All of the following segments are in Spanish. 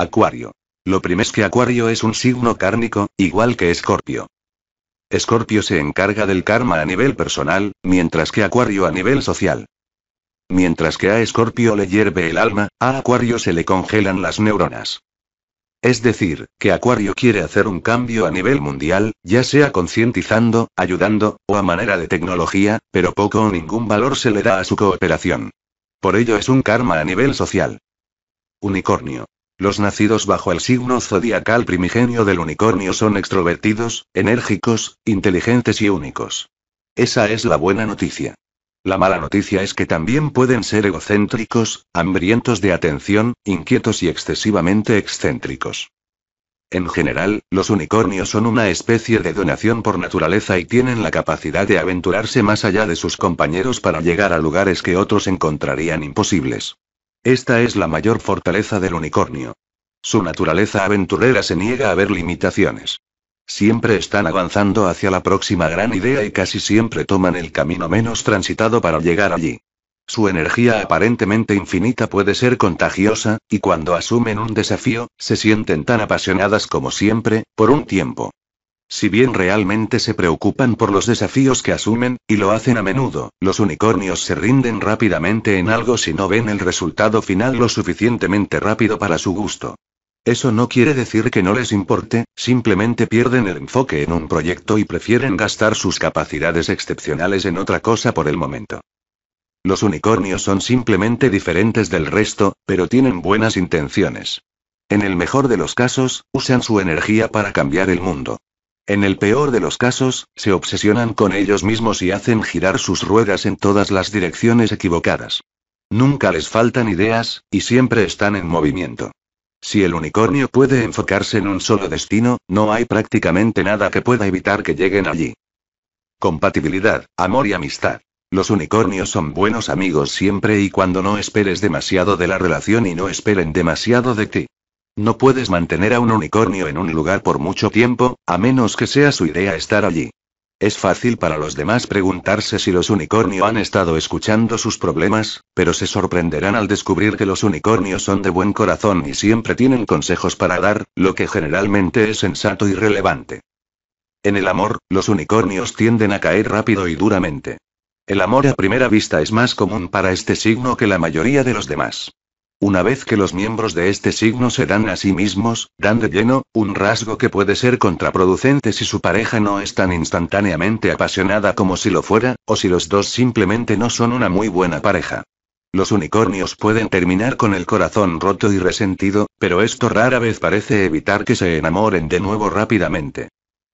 Acuario. Lo primero es que Acuario es un signo cárnico, igual que Escorpio. Escorpio se encarga del karma a nivel personal, mientras que Acuario a nivel social. Mientras que a Escorpio le hierve el alma, a Acuario se le congelan las neuronas. Es decir, que Acuario quiere hacer un cambio a nivel mundial, ya sea concientizando, ayudando, o a manera de tecnología, pero poco o ningún valor se le da a su cooperación. Por ello es un karma a nivel social. Unicornio. Los nacidos bajo el signo zodiacal primigenio del unicornio son extrovertidos, enérgicos, inteligentes y únicos. Esa es la buena noticia. La mala noticia es que también pueden ser egocéntricos, hambrientos de atención, inquietos y excesivamente excéntricos. En general, los unicornios son una especie de donación por naturaleza y tienen la capacidad de aventurarse más allá de sus compañeros para llegar a lugares que otros encontrarían imposibles. Esta es la mayor fortaleza del unicornio. Su naturaleza aventurera se niega a ver limitaciones. Siempre están avanzando hacia la próxima gran idea y casi siempre toman el camino menos transitado para llegar allí. Su energía aparentemente infinita puede ser contagiosa, y cuando asumen un desafío, se sienten tan apasionadas como siempre, por un tiempo. Si bien realmente se preocupan por los desafíos que asumen, y lo hacen a menudo, los unicornios se rinden rápidamente en algo si no ven el resultado final lo suficientemente rápido para su gusto. Eso no quiere decir que no les importe, simplemente pierden el enfoque en un proyecto y prefieren gastar sus capacidades excepcionales en otra cosa por el momento. Los unicornios son simplemente diferentes del resto, pero tienen buenas intenciones. En el mejor de los casos, usan su energía para cambiar el mundo. En el peor de los casos, se obsesionan con ellos mismos y hacen girar sus ruedas en todas las direcciones equivocadas. Nunca les faltan ideas, y siempre están en movimiento. Si el unicornio puede enfocarse en un solo destino, no hay prácticamente nada que pueda evitar que lleguen allí. Compatibilidad, amor y amistad. Los unicornios son buenos amigos siempre y cuando no esperes demasiado de la relación y no esperen demasiado de ti. No puedes mantener a un unicornio en un lugar por mucho tiempo, a menos que sea su idea estar allí. Es fácil para los demás preguntarse si los unicornios han estado escuchando sus problemas, pero se sorprenderán al descubrir que los unicornios son de buen corazón y siempre tienen consejos para dar, lo que generalmente es sensato y relevante. En el amor, los unicornios tienden a caer rápido y duramente. El amor a primera vista es más común para este signo que la mayoría de los demás. Una vez que los miembros de este signo se dan a sí mismos, dan de lleno, un rasgo que puede ser contraproducente si su pareja no es tan instantáneamente apasionada como si lo fuera, o si los dos simplemente no son una muy buena pareja. Los unicornios pueden terminar con el corazón roto y resentido, pero esto rara vez parece evitar que se enamoren de nuevo rápidamente.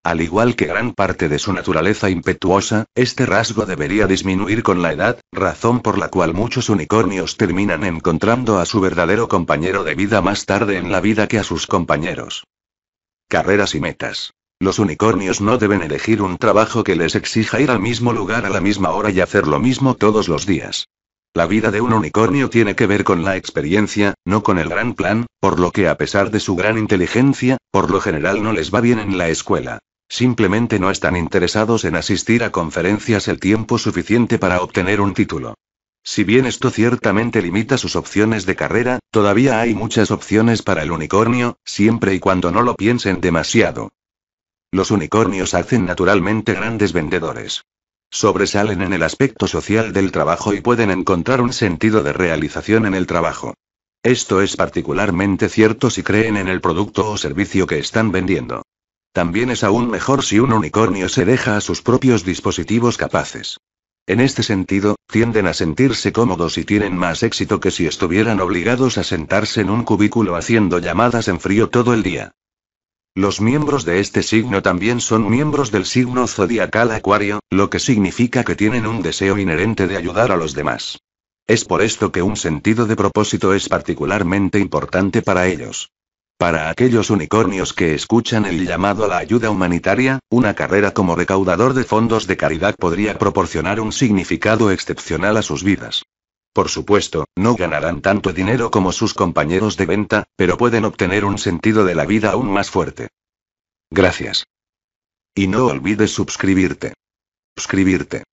Al igual que gran parte de su naturaleza impetuosa, este rasgo debería disminuir con la edad, razón por la cual muchos unicornios terminan encontrando a su verdadero compañero de vida más tarde en la vida que a sus compañeros. Carreras y metas. Los unicornios no deben elegir un trabajo que les exija ir al mismo lugar a la misma hora y hacer lo mismo todos los días. La vida de un unicornio tiene que ver con la experiencia, no con el gran plan, por lo que a pesar de su gran inteligencia, por lo general no les va bien en la escuela. Simplemente no están interesados en asistir a conferencias el tiempo suficiente para obtener un título. Si bien esto ciertamente limita sus opciones de carrera, todavía hay muchas opciones para el unicornio, siempre y cuando no lo piensen demasiado. Los unicornios hacen naturalmente grandes vendedores. Sobresalen en el aspecto social del trabajo y pueden encontrar un sentido de realización en el trabajo. Esto es particularmente cierto si creen en el producto o servicio que están vendiendo. También es aún mejor si un unicornio se deja a sus propios dispositivos capaces. En este sentido, tienden a sentirse cómodos y tienen más éxito que si estuvieran obligados a sentarse en un cubículo haciendo llamadas en frío todo el día. Los miembros de este signo también son miembros del signo zodiacal Acuario, lo que significa que tienen un deseo inherente de ayudar a los demás. Es por esto que un sentido de propósito es particularmente importante para ellos. Para aquellos unicornios que escuchan el llamado a la ayuda humanitaria, una carrera como recaudador de fondos de caridad podría proporcionar un significado excepcional a sus vidas. Por supuesto, no ganarán tanto dinero como sus compañeros de venta, pero pueden obtener un sentido de la vida aún más fuerte. Gracias. Y no olvides suscribirte. Suscribirte.